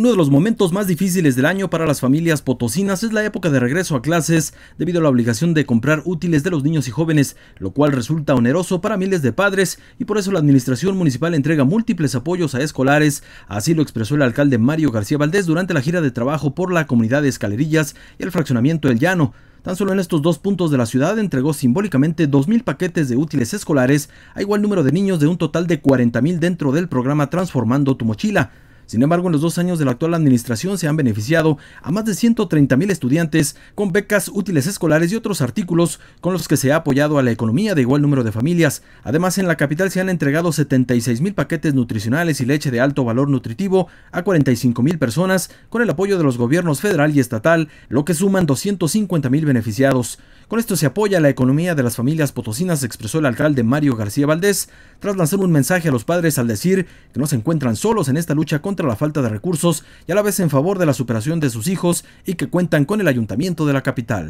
Uno de los momentos más difíciles del año para las familias potosinas es la época de regreso a clases debido a la obligación de comprar útiles de los niños y jóvenes, lo cual resulta oneroso para miles de padres y por eso la administración municipal entrega múltiples apoyos a escolares, así lo expresó el alcalde Mario García Valdés durante la gira de trabajo por la comunidad de Escalerillas y el fraccionamiento El Llano. Tan solo en estos dos puntos de la ciudad entregó simbólicamente 2.000 paquetes de útiles escolares a igual número de niños de un total de 40.000 dentro del programa Transformando tu Mochila. Sin embargo, en los dos años de la actual administración se han beneficiado a más de 130 mil estudiantes con becas útiles escolares y otros artículos con los que se ha apoyado a la economía de igual número de familias. Además, en la capital se han entregado 76 mil paquetes nutricionales y leche de alto valor nutritivo a 45 mil personas con el apoyo de los gobiernos federal y estatal, lo que suman 250 mil beneficiados. Con esto se apoya la economía de las familias potosinas, expresó el alcalde Mario García Valdés, tras lanzar un mensaje a los padres al decir que no se encuentran solos en esta lucha contra la falta de recursos y a la vez en favor de la superación de sus hijos y que cuentan con el ayuntamiento de la capital.